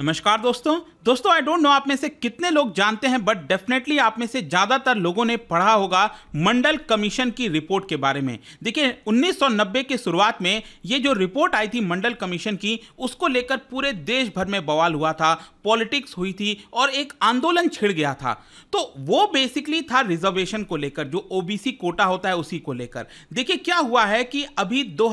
नमस्कार दोस्तों दोस्तों आई डोंट नो आप में से कितने लोग जानते हैं बट डेफिनेटली आप में से ज़्यादातर लोगों ने पढ़ा होगा मंडल कमीशन की रिपोर्ट के बारे में देखिए 1990 के शुरुआत में ये जो रिपोर्ट आई थी मंडल कमीशन की उसको लेकर पूरे देश भर में बवाल हुआ था पॉलिटिक्स हुई थी और एक आंदोलन छिड़ गया था तो वो बेसिकली था रिजर्वेशन को लेकर जो ओबीसी कोटा होता है उसी को लेकर देखिए क्या हुआ है कि अभी दो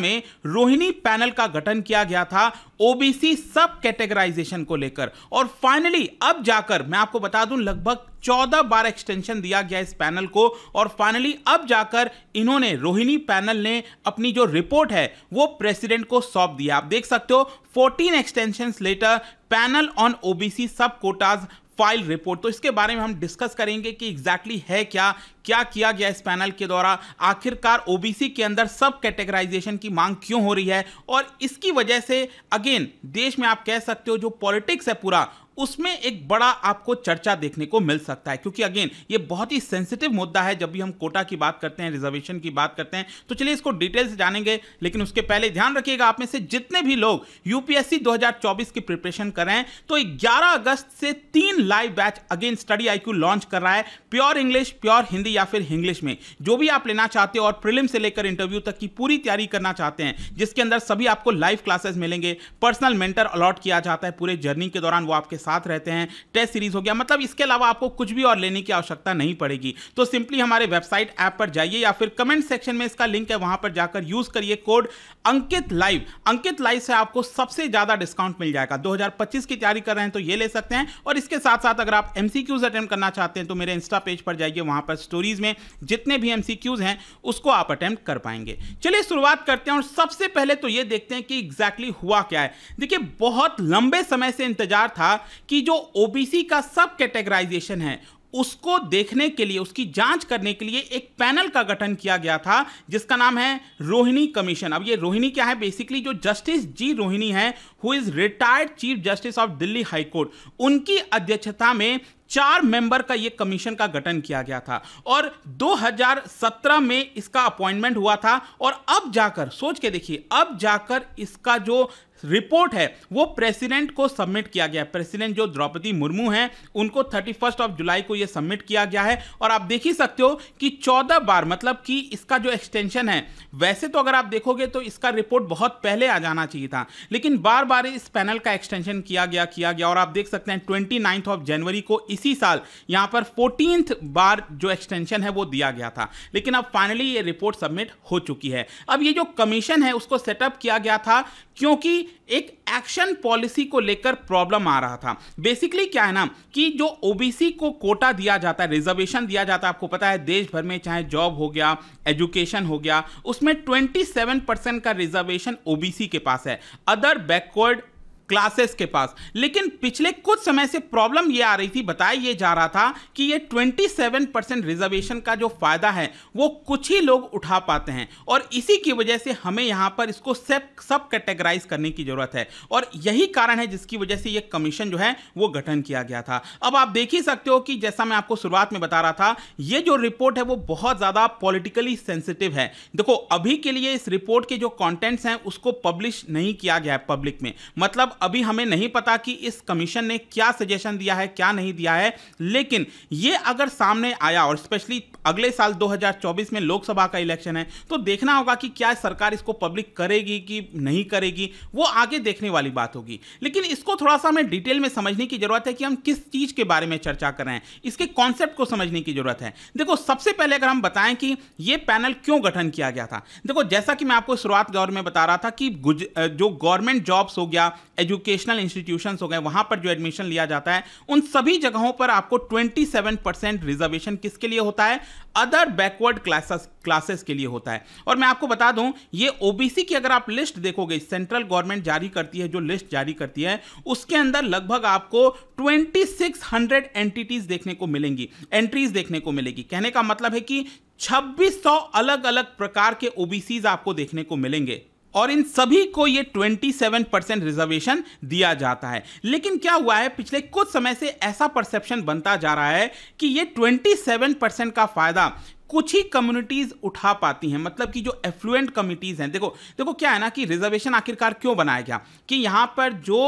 में रोहिणी पैनल का गठन किया गया था ओबीसी सब कैटेगराइजेशन को लेकर और फाइनली अब जाकर मैं आपको बता दूं लगभग चौदह बार एक्सटेंशन दिया गया इस पैनल को और फाइनली अब जाकर इन्होंने रोहिणी पैनल ने अपनी जो रिपोर्ट है वो प्रेसिडेंट को सौंप दिया आप देख सकते हो 14 extension letter panel on OBC sub quotas file report तो इसके बारे में हम डिस्कस करेंगे कि एग्जैक्टली है क्या क्या किया गया इस पैनल के द्वारा आखिरकार ओबीसी के अंदर सब कैटेगराइजेशन की मांग क्यों हो रही है और इसकी वजह से अगेन देश में आप कह सकते हो जो पॉलिटिक्स है पूरा उसमें एक बड़ा आपको चर्चा देखने को मिल सकता है क्योंकि अगेन ये बहुत ही सेंसिटिव मुद्दा है जब भी हम कोटा की बात करते हैं रिजर्वेशन की बात करते हैं तो चलिए इसको डिटेल से जानेंगे लेकिन उसके पहले ध्यान रखिएगा आप में से जितने भी लोग यूपीएससी 2024 की प्रिपरेशन कर रहे हैं तो 11 अगस्त से तीन live batch again Study IQ launch कर रहा है प्योर इंग्लिश प्योर हिंदी या फिर इंग्लिश में जो भी आप लेना चाहते हो और प्रिलिम से लेकर इंटरव्यू तक की पूरी तैयारी करना चाहते हैं जिसके अंदर सभी आपको लाइव क्लासेस मिलेंगे पर्सनल मेंटर अलॉट किया जाता है पूरे जर्नी के दौरान वो आपके साथ साथ रहते हैं टेस्ट सीरीज हो गया मतलब इसके अलावा आपको कुछ भी और लेने की आवश्यकता नहीं पड़ेगी तो सिंपली हमारे वेबसाइट ऐप पर जाइए या फिर कमेंट सेक्शन में इसका लिंक है वहां पर जाकर यूज करिए code Ankit live Ankit live से आपको सबसे ज्यादा डिस्काउंट मिल जाएगा 2025 की तैयारी कर रहे हैं तो ये ले सकते हैं और इसके साथ साथ अगर आप एमसीक्यूज अटेम्प्ट करना चाहते हैं तो मेरे इंस्टा पेज पर जाइए वहां पर स्टोरीज में जितने भी एमसीक्यूज हैं उसको आप अटेम्प्ट कर पाएंगे चलिए शुरुआत करते हैं और सबसे पहले तो ये देखते हैं कि एग्जैक्टली exactly हुआ क्या है देखिए बहुत लंबे समय से इंतजार था कि जो ओबीसी का सब कैटेगराइजेशन है उसको देखने के लिए उसकी जांच करने के लिए एक पैनल का गठन किया गया था जिसका नाम है रोहिणी कमीशन अब ये रोहिणी क्या है बेसिकली जो जस्टिस जी रोहिणी है who is retired chief justice of Delhi high court उनकी अध्यक्षता में चार मेंबर का ये कमीशन का गठन किया गया था और 2017 में इसका अपॉइंटमेंट हुआ था और अब जाकर सोच के देखिए अब जाकर इसका जो रिपोर्ट है वो प्रेसिडेंट को सबमिट किया गया है प्रेसिडेंट जो द्रौपदी मुर्मू हैं उनको थर्टी फर्स्ट ऑफ जुलाई को ये सबमिट किया गया है और आप देख ही सकते हो कि चौदह बार मतलब कि इसका जो एक्सटेंशन है वैसे तो अगर आप देखोगे तो इसका रिपोर्ट बहुत पहले आ जाना चाहिए था लेकिन बार बार इस पैनल का एक्सटेंशन किया गया किया गया और आप देख सकते हैं ट्वेंटी ऑफ जनवरी को इसी साल यहाँ पर फोर्टीन बार जो एक्सटेंशन है वो दिया गया था लेकिन अब फाइनली ये रिपोर्ट सबमिट हो चुकी है अब ये जो कमीशन है उसको सेटअप किया गया था क्योंकि एक एक्शन पॉलिसी को लेकर प्रॉब्लम आ रहा था बेसिकली क्या है ना कि जो ओबीसी को कोटा दिया जाता है रिजर्वेशन दिया जाता है आपको पता है देश भर में चाहे जॉब हो गया एजुकेशन हो गया उसमें 27 परसेंट का रिजर्वेशन ओबीसी के पास है अदर बैकवर्ड क्लासेस के पास लेकिन पिछले कुछ समय से प्रॉब्लम ये आ रही थी बताया ये जा रहा था कि ये 27 परसेंट रिजर्वेशन का जो फायदा है वो कुछ ही लोग उठा पाते हैं और इसी की वजह से हमें यहाँ पर इसको सब सब कैटेगराइज करने की जरूरत है और यही कारण है जिसकी वजह से ये कमीशन जो है वो गठन किया गया था अब आप देख ही सकते हो कि जैसा मैं आपको शुरुआत में बता रहा था ये जो रिपोर्ट है वो बहुत ज़्यादा पॉलिटिकली सेंसिटिव है देखो अभी के लिए इस रिपोर्ट के जो कॉन्टेंट्स हैं उसको पब्लिश नहीं किया गया है पब्लिक में मतलब अभी हमें नहीं पता कि इस कमीशन ने क्या सजेशन दिया है क्या नहीं दिया है लेकिन ये अगर सामने आया और स्पेशली अगले साल 2024 में लोकसभा का इलेक्शन है तो देखना होगा कि क्या सरकार इसको पब्लिक करेगी कि नहीं करेगी वो आगे देखने वाली बात होगी लेकिन इसको थोड़ा सा हमें डिटेल में समझने की जरूरत है कि हम किस चीज के बारे में चर्चा कर रहे हैं इसके कॉन्सेप्ट को समझने की जरूरत है देखो सबसे पहले अगर हम बताएं कि यह पैनल क्यों गठन किया गया था देखो जैसा कि मैं आपको शुरुआत दौर में बता रहा था कि जो गवर्नमेंट जॉब्स हो गया एजुकेशनल इंस्टीट्यूशन हो गए वहां पर जो एडमिशन लिया जाता है उन सभी जगहों पर आपको 27 परसेंट रिजर्वेशन किसके लिए होता है अदर बैकवर्ड क्लासेस क्लासेस के लिए होता है और मैं आपको बता दूं ये ओबीसी की अगर आप लिस्ट देखोगे सेंट्रल गवर्नमेंट जारी करती है जो लिस्ट जारी करती है उसके अंदर लगभग आपको 2600 एंटिटीज देखने को मिलेंगी एंट्रीज देखने को मिलेगी कहने का मतलब है कि 2600 अलग अलग प्रकार के ओबीसीज आपको देखने को मिलेंगे और इन सभी को ये 27 परसेंट रिजर्वेशन दिया जाता है लेकिन क्या हुआ है पिछले कुछ समय से ऐसा परसेप्शन बनता जा रहा है कि ये 27 परसेंट का फायदा कुछ ही कम्युनिटीज उठा पाती हैं मतलब कि जो एफ्लुएंट कम्युनिटीज हैं देखो देखो क्या है ना कि रिजर्वेशन आखिरकार क्यों बनाया गया कि यहाँ पर जो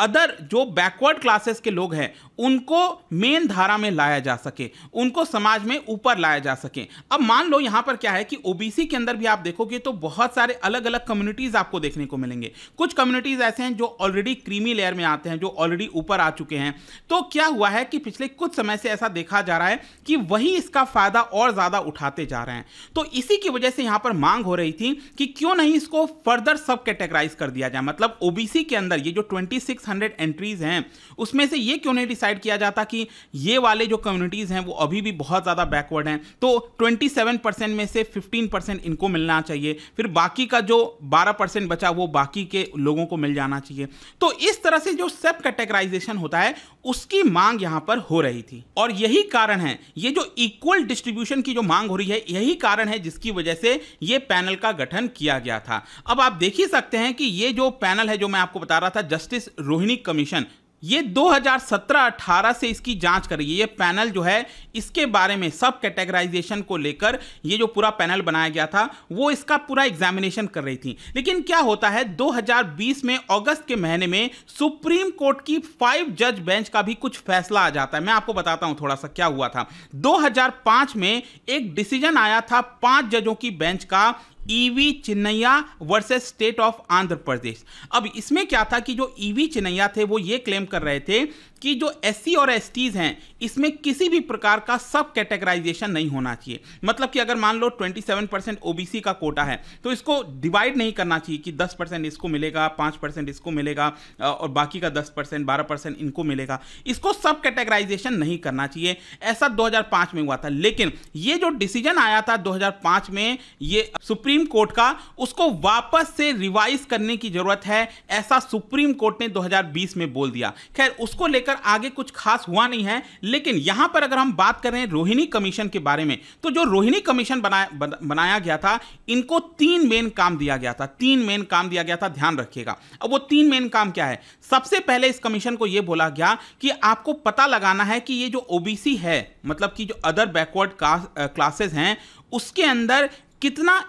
अदर जो बैकवर्ड क्लासेस के लोग हैं उनको मेन धारा में लाया जा सके उनको समाज में ऊपर लाया जा सके अब मान लो यहाँ पर क्या है कि ओबीसी के अंदर भी आप देखोगे तो बहुत सारे अलग अलग कम्युनिटीज़ आपको देखने को मिलेंगे कुछ कम्युनिटीज़ ऐसे हैं जो ऑलरेडी क्रीमी लेयर में आते हैं जो ऑलरेडी ऊपर आ चुके हैं तो क्या हुआ है कि पिछले कुछ समय से ऐसा देखा जा रहा है कि वही इसका फ़ायदा और ज़्यादा उठाते जा रहे हैं तो इसी की वजह से यहाँ पर मांग हो रही थी कि क्यों नहीं इसको फर्दर सब कैटेगराइज कर दिया जाए मतलब ओबीसी के अंदर ये जो ट्वेंटी सिक्स 600 एंट्रीज हैं उसमें से ये क्यों नहीं डिसाइड किया जाता कि ये वाले जो कम्युनिटीज़ हैं वो अभी भी बहुत ज़्यादा बैकवर्ड हैं तो 27 परसेंट में से 15 परसेंट इनको मिलना चाहिए फिर बाकी का जो 12 परसेंट बचा वो बाकी के लोगों को मिल जाना चाहिए तो इस तरह से जो सब कैटेगराइजेशन होता है उसकी मांग यहाँ पर हो रही थी और यही कारण है ये जो इक्वल डिस्ट्रीब्यूशन की जो मांग हो रही है यही कारण है जिसकी वजह से ये पैनल का गठन किया गया था अब आप देख ही सकते हैं कि ये जो पैनल है जो मैं आपको बता रहा था जस्टिस रोहिणी कमीशन ये 2017-18 से इसकी जांच कर रही है ये पैनल जो है इसके बारे में सब कैटेगराइजेशन को लेकर ये जो पूरा पैनल बनाया गया था वो इसका पूरा एग्जामिनेशन कर रही थी लेकिन क्या होता है 2020 में अगस्त के महीने में सुप्रीम कोर्ट की फाइव जज बेंच का भी कुछ फैसला आ जाता है मैं आपको बताता हूँ थोड़ा सा क्या हुआ था दो में एक डिसीजन आया था पाँच जजों की बेंच का E V Chinnaiah versus state of Andhra Pradesh अब इसमें क्या था कि जो ईवी e चिन्नैया थे वो ये क्लेम कर रहे थे कि जो एस और एस हैं इसमें किसी भी प्रकार का सब कैटेगराइजेशन नहीं होना चाहिए मतलब कि अगर मान लो 27 परसेंट ओ का कोटा है तो इसको डिवाइड नहीं करना चाहिए कि 10 परसेंट इसको मिलेगा 5 परसेंट इसको मिलेगा और बाकी का 10 परसेंट बारह परसेंट इनको मिलेगा इसको सब कैटेगराइजेशन नहीं करना चाहिए ऐसा 2005 में हुआ था लेकिन ये जो डिसीजन आया था 2005 में ये सुप्रीम सुप्रीम कोर्ट का उसको वापस से रिवाइज करने की जरूरत है ऐसा सुप्रीम कोर्ट ने 2020 में बोल दिया खैर उसको लेकर आगे कुछ खास हुआ नहीं है लेकिन यहां पर अगर हम बात करें रोहिणी कमीशन के बारे में तो जो रोहिणी कमीशन बनाया बनाया गया था इनको तीन मेन काम दिया गया था तीन मेन काम दिया गया था ध्यान रखिएगा अब वो तीन मेन काम क्या है सबसे पहले इस कमीशन को यह बोला गया कि आपको पता लगाना है कि ये जो ओबीसी है मतलब कि जो अदर बैकवर्ड क्लासेस हैं उसके अंदर कितना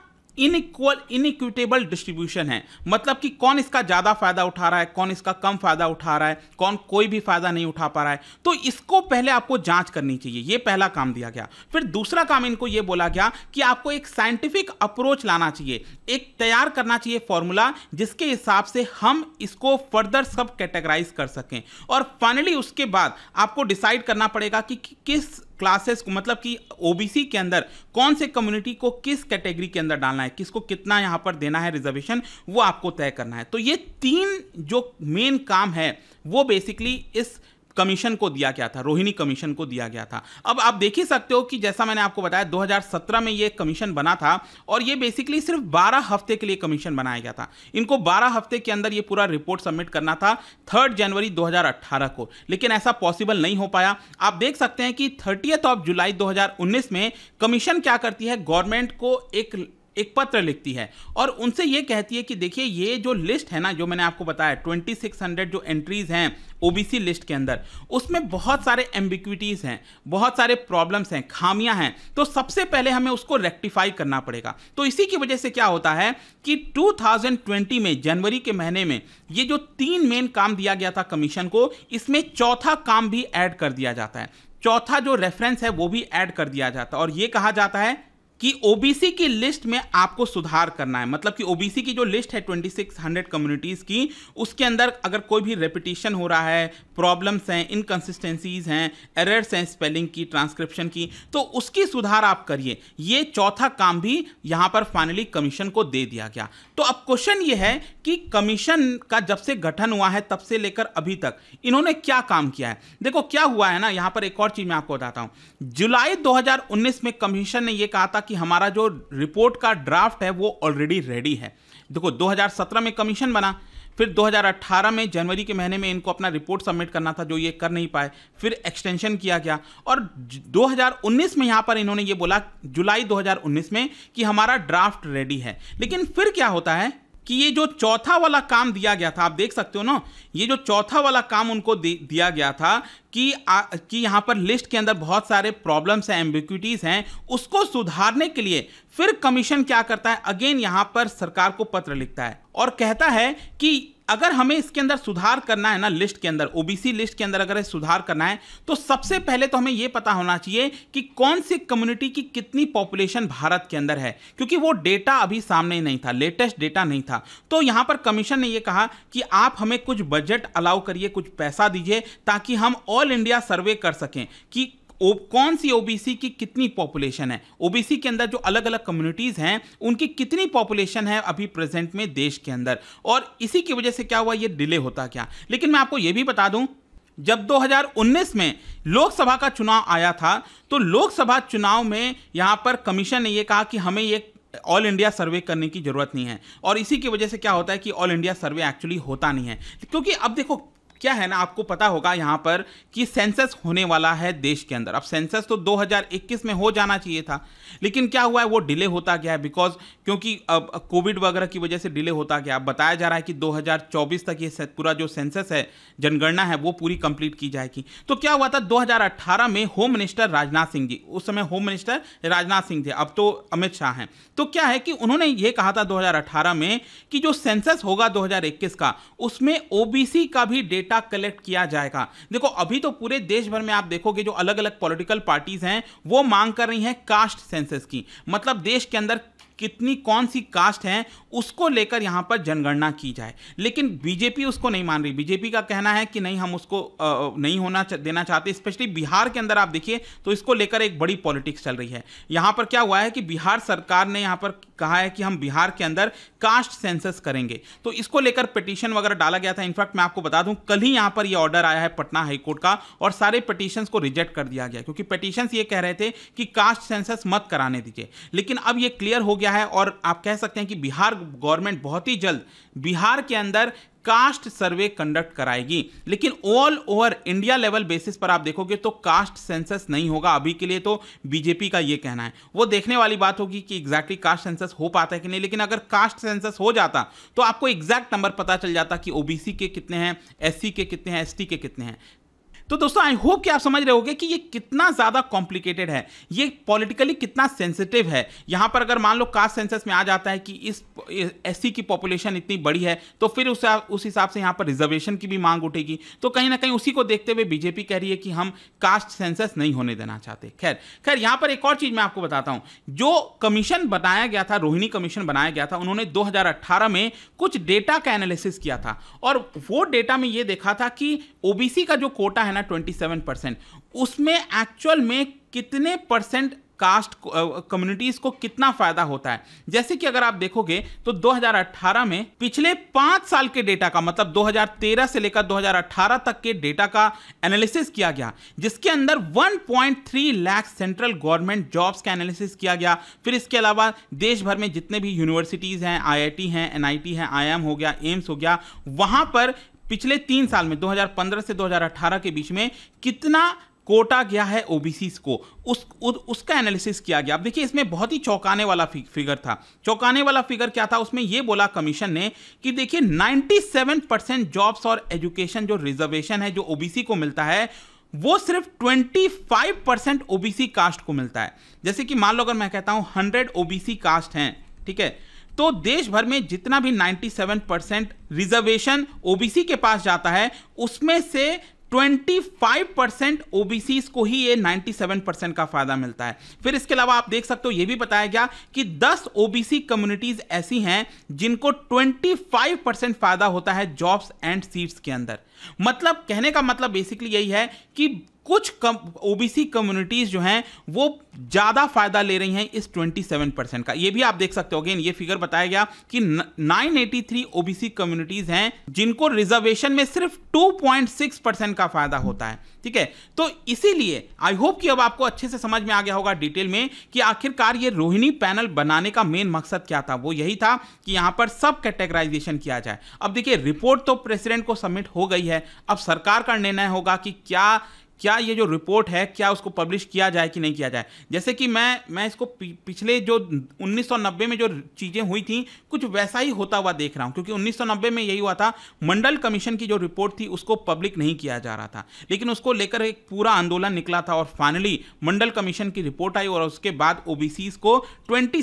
इनइक्वल इनइक्विटेबल डिस्ट्रीब्यूशन है मतलब कि कौन इसका ज़्यादा फायदा उठा रहा है कौन इसका कम फायदा उठा रहा है कौन कोई भी फायदा नहीं उठा पा रहा है तो इसको पहले आपको जांच करनी चाहिए ये पहला काम दिया गया फिर दूसरा काम इनको ये बोला गया कि आपको एक साइंटिफिक अप्रोच लाना चाहिए एक तैयार करना चाहिए फॉर्मूला जिसके हिसाब से हम इसको फर्दर सब कैटेगराइज कर सकें और फाइनली उसके बाद आपको डिसाइड करना पड़ेगा कि, कि किस क्लासेस को मतलब कि ओबीसी के अंदर कौन से कम्युनिटी को किस कैटेगरी के अंदर डालना है किसको कितना यहाँ पर देना है रिजर्वेशन वो आपको तय करना है तो ये तीन जो मेन काम है वो बेसिकली इस कमीशन को दिया गया था रोहिणी कमीशन को दिया गया था अब आप देख ही सकते हो कि जैसा मैंने आपको बताया 2017 में ये कमीशन बना था और ये बेसिकली सिर्फ 12 हफ्ते के लिए कमीशन बनाया गया था इनको 12 हफ्ते के अंदर ये पूरा रिपोर्ट सबमिट करना था थर्ड जनवरी 2018 को लेकिन ऐसा पॉसिबल नहीं हो पाया आप देख सकते हैं कि थर्टियथ ऑफ जुलाई 2019 में कमीशन क्या करती है गवर्नमेंट को एक एक पत्र लिखती है और उनसे ये कहती है कि देखिए ये जो लिस्ट है ना जो मैंने आपको बताया 2600 जो एंट्रीज हैं ओबीसी लिस्ट के अंदर उसमें बहुत सारे एम्बिक्विटीज हैं बहुत सारे प्रॉब्लम्स हैं खामियां हैं तो सबसे पहले हमें उसको रेक्टिफाई करना पड़ेगा तो इसी की वजह से क्या होता है कि 2020 में जनवरी के महीने में ये जो तीन मेन काम दिया गया था कमीशन को इसमें चौथा काम भी ऐड कर दिया जाता है चौथा जो रेफरेंस है वो भी ऐड कर दिया जाता है और ये कहा जाता है कि ओबीसी की लिस्ट में आपको सुधार करना है मतलब कि ओबीसी की जो लिस्ट है 2600 कम्युनिटीज़ की उसके अंदर अगर कोई भी रेपिटेशन हो रहा है प्रॉब्लम्स हैं इनकन्सिस्टेंसीज हैं एरर्स हैं स्पेलिंग की ट्रांसक्रिप्शन की तो उसकी सुधार आप करिए ये चौथा काम भी यहाँ पर फाइनली कमीशन को दे दिया गया तो अब क्वेश्चन ये है कि कमीशन का जब से गठन हुआ है तब से लेकर अभी तक इन्होंने क्या काम किया है देखो क्या हुआ है ना यहाँ पर एक और चीज़ मैं आपको बताता हूँ जुलाई 2019 में कमीशन ने यह कहा था कि हमारा जो रिपोर्ट का ड्राफ्ट है वो ऑलरेडी रेडी है देखो 2017 में कमीशन बना फिर 2018 में जनवरी के महीने में इनको अपना रिपोर्ट सबमिट करना था जो ये कर नहीं पाए फिर एक्सटेंशन किया गया और 2019 में यहाँ पर इन्होंने ये बोला जुलाई 2019 में कि हमारा ड्राफ्ट रेडी है लेकिन फिर क्या होता है कि ये जो चौथा वाला काम दिया गया था आप देख सकते हो ना ये जो चौथा वाला काम उनको दिया गया था कि आ, कि यहाँ पर लिस्ट के अंदर बहुत सारे प्रॉब्लम्स हैं एम्बिक्यूटीज़ हैं उसको सुधारने के लिए फिर कमीशन क्या करता है अगेन यहाँ पर सरकार को पत्र लिखता है और कहता है कि अगर हमें इसके अंदर सुधार करना है ना लिस्ट के अंदर ओबीसी लिस्ट के अंदर अगर सुधार करना है तो सबसे पहले तो हमें यह पता होना चाहिए कि कौन सी कम्युनिटी की कितनी पॉपुलेशन भारत के अंदर है क्योंकि वो डेटा अभी सामने नहीं था लेटेस्ट डेटा नहीं था तो यहां पर कमीशन ने यह कहा कि आप हमें कुछ बजट अलाउ करिए कुछ पैसा दीजिए ताकि हम ऑल इंडिया सर्वे कर सकें कि कौन सी ओबीसी की कितनी पॉपुलेशन है ओबीसी के अंदर जो अलग अलग कम्युनिटीज़ हैं उनकी कितनी पॉपुलेशन है अभी प्रेजेंट में देश के अंदर और इसी की वजह से क्या हुआ ये डिले होता क्या लेकिन मैं आपको ये भी बता दूं जब 2019 में लोकसभा का चुनाव आया था तो लोकसभा चुनाव में यहां पर कमीशन ने यह कहा कि हमें ये ऑल इंडिया सर्वे करने की जरूरत नहीं है और इसी की वजह से क्या होता है कि ऑल इंडिया सर्वे एक्चुअली होता नहीं है क्योंकि अब देखो क्या है ना आपको पता होगा यहाँ पर कि सेंसस होने वाला है देश के अंदर अब सेंसस तो 2021 में हो जाना चाहिए था लेकिन क्या हुआ है वो डिले होता गया है बिकॉज क्योंकि अब कोविड वगैरह की वजह से डिले होता गया बताया जा रहा है कि 2024 तक ये पूरा जो सेंसस है जनगणना है वो पूरी कंप्लीट की जाएगी तो क्या हुआ था दो में होम मिनिस्टर राजनाथ सिंह जी उस समय होम मिनिस्टर राजनाथ सिंह थे अब तो अमित शाह हैं तो क्या है कि उन्होंने ये कहा था दो में कि जो सेंसस होगा दो का उसमें ओबीसी का भी डेटा डेटा कलेक्ट किया जाएगा देखो अभी तो पूरे देश भर में आप देखोगे जो अलग अलग पॉलिटिकल पार्टीज हैं वो मांग कर रही हैं कास्ट सेंसस की मतलब देश के अंदर कितनी कौन सी कास्ट है उसको लेकर यहां पर जनगणना की जाए लेकिन बीजेपी उसको नहीं मान रही बीजेपी का कहना है कि नहीं हम उसको नहीं होना देना चाहते स्पेशली बिहार के अंदर आप देखिए तो इसको लेकर एक बड़ी पॉलिटिक्स चल रही है यहां पर क्या हुआ है कि बिहार सरकार ने यहां पर कहा है कि हम बिहार के अंदर कास्ट सेंसस करेंगे तो इसको लेकर पिटीशन वगैरह डाला गया था इनफैक्ट मैं आपको बता दूं कल ही यहां पर यह ऑर्डर आया है पटना हाईकोर्ट का और सारे पिटीशंस को रिजेक्ट कर दिया गया क्योंकि पिटीशंस ये कह रहे थे कि कास्ट सेंसस मत कराने दीजिए लेकिन अब ये क्लियर हो गया गया है और आप कह सकते हैं कि बिहार गवर्नमेंट बहुत ही जल्द बिहार के अंदर कास्ट सर्वे कंडक्ट कराएगी लेकिन all over India level basis पर आप देखोगे तो कास्ट सेंसस नहीं होगा अभी के लिए तो बीजेपी का ये कहना है वो देखने वाली बात होगी कि एग्जैक्टली कास्ट सेंसस हो पाता है कि नहीं लेकिन अगर कास्ट सेंसस हो जाता तो आपको एग्जैक्ट नंबर पता चल जाता कि ओबीसी के कितने हैं एससी के कितने हैं एसटी के कितने हैं तो दोस्तों आई होप कि आप समझ रहे होगे कि ये कितना ज़्यादा कॉम्प्लिकेटेड है ये पॉलिटिकली कितना सेंसिटिव है यहाँ पर अगर मान लो कास्ट सेंसस में आ जाता है कि इस एस की पॉपुलेशन इतनी बड़ी है तो फिर उस उस हिसाब से यहाँ पर रिजर्वेशन की भी मांग उठेगी तो कहीं ना कहीं उसी को देखते हुए बीजेपी कह रही है कि हम कास्ट सेंसस नहीं होने देना चाहते खैर खैर यहाँ पर एक और चीज़ मैं आपको बताता हूँ जो कमीशन बनाया गया था रोहिणी कमीशन बनाया गया था उन्होंने दो में कुछ डेटा का एनालिसिस किया था और वो डेटा में ये देखा था कि ओबीसी का जो कोटा है ना ट्वेंटी सेवन परसेंट उसमें एक्चुअल में कितने परसेंट कास्ट कम्युनिटीज़ को कितना फ़ायदा होता है जैसे कि अगर आप देखोगे तो 2018 में पिछले पाँच साल के डेटा का मतलब 2013 से लेकर 2018 तक के डेटा का एनालिसिस किया गया जिसके अंदर 1.3 लाख सेंट्रल गवर्नमेंट जॉब्स का एनालिसिस किया गया फिर इसके अलावा देश भर में जितने भी यूनिवर्सिटीज़ हैं आई हैं एन हैं आई हो गया एम्स हो गया वहाँ पर पिछले तीन साल में 2015 से 2018 के बीच में कितना कोटा गया है ओबीसी को उस उ, उसका एनालिसिस किया गया अब देखिए इसमें बहुत ही चौंकाने वाला फिगर था चौंकाने वाला फिगर क्या था उसमें यह बोला कमीशन ने कि देखिए 97 परसेंट जॉब्स और एजुकेशन जो रिजर्वेशन है जो ओबीसी को मिलता है वो सिर्फ 25 परसेंट ओबीसी कास्ट को मिलता है जैसे कि मान लो अगर मैं कहता हूं 100 ओबीसी कास्ट हैं ठीक है तो देश भर में जितना भी 97 परसेंट रिजर्वेशन ओबीसी के पास जाता है उसमें से 25 परसेंट ओबीसी को ही ये 97 परसेंट का फायदा मिलता है फिर इसके अलावा आप देख सकते हो ये भी बताया गया कि 10 ओबीसी कम्युनिटीज ऐसी हैं जिनको 25 परसेंट फायदा होता है जॉब्स एंड सीट्स के अंदर मतलब कहने का मतलब बेसिकली यही है कि कुछ कम ओबीसी कम्युनिटीज़ जो हैं वो ज़्यादा फायदा ले रही हैं इस 27 परसेंट का ये भी आप देख सकते हो अगेन ये फिगर बताया गया कि 983 ओबीसी कम्युनिटीज़ हैं जिनको रिजर्वेशन में सिर्फ 2.6 परसेंट का फायदा होता है ठीक है तो इसीलिए आई होप कि अब आपको अच्छे से समझ में आ गया होगा डिटेल में कि आखिरकार ये रोहिणी पैनल बनाने का मेन मकसद क्या था वो यही था कि यहाँ पर सब कैटेगराइजेशन किया जाए अब देखिए रिपोर्ट तो प्रेसिडेंट को सबमिट हो गई है अब सरकार का निर्णय होगा कि क्या क्या ये जो रिपोर्ट है क्या उसको पब्लिश किया जाए कि नहीं किया जाए जैसे कि मैं मैं इसको पिछले जो 1990 में जो चीज़ें हुई थी कुछ वैसा ही होता हुआ देख रहा हूँ क्योंकि 1990 में यही हुआ था मंडल कमीशन की जो रिपोर्ट थी उसको पब्लिक नहीं किया जा रहा था लेकिन उसको लेकर एक पूरा आंदोलन निकला था और फाइनली मंडल कमीशन की रिपोर्ट आई और उसके बाद ओ को ट्वेंटी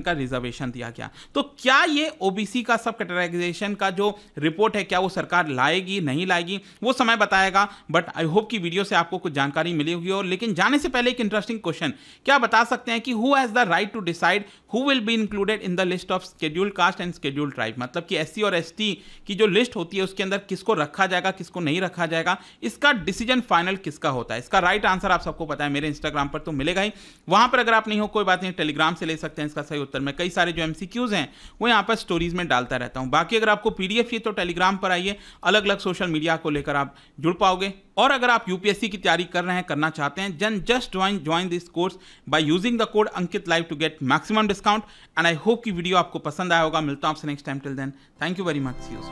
का रिजर्वेशन दिया गया तो क्या ये ओ का सब कैटेगराइजेशन का जो रिपोर्ट है क्या वो सरकार लाएगी नहीं लाएगी वो समय बताएगा बट आई होप की वीडियो वीडियो से आपको कुछ जानकारी मिली हुई और लेकिन जाने से पहले एक इंटरेस्टिंग क्वेश्चन क्या बता सकते हैं कि who has the right to decide who will be included in the list of schedule caste and schedule tribe मतलब कि एस और एस की जो लिस्ट होती है उसके अंदर किसको रखा जाएगा किसको नहीं रखा जाएगा इसका डिसीजन फाइनल किसका होता है इसका राइट आंसर आप सबको पता है मेरे इंस्टाग्राम पर तो मिलेगा ही वहां पर अगर आप नहीं हो कोई बात नहीं टेलीग्राम से ले सकते हैं इसका सही उत्तर में कई सारे जो एम हैं वो यहाँ पर स्टोरीज में डालता रहता हूँ बाकी अगर आपको पीडीएफ चाहिए तो टेलीग्राम पर आइए अलग अलग सोशल मीडिया को लेकर आप जुड़ पाओगे और अगर आप यूपीएससी की तैयारी कर रहे हैं करना चाहते हैं जन just join join this course by using the code Ankit live to get maximum discount and I hope की वीडियो आपको पसंद आया होगा मिलता हूं आपसे next time till then thank you very much see you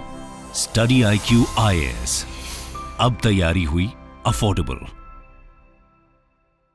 Study I Q IAS अब तैयारी हुई अफोर्डेबल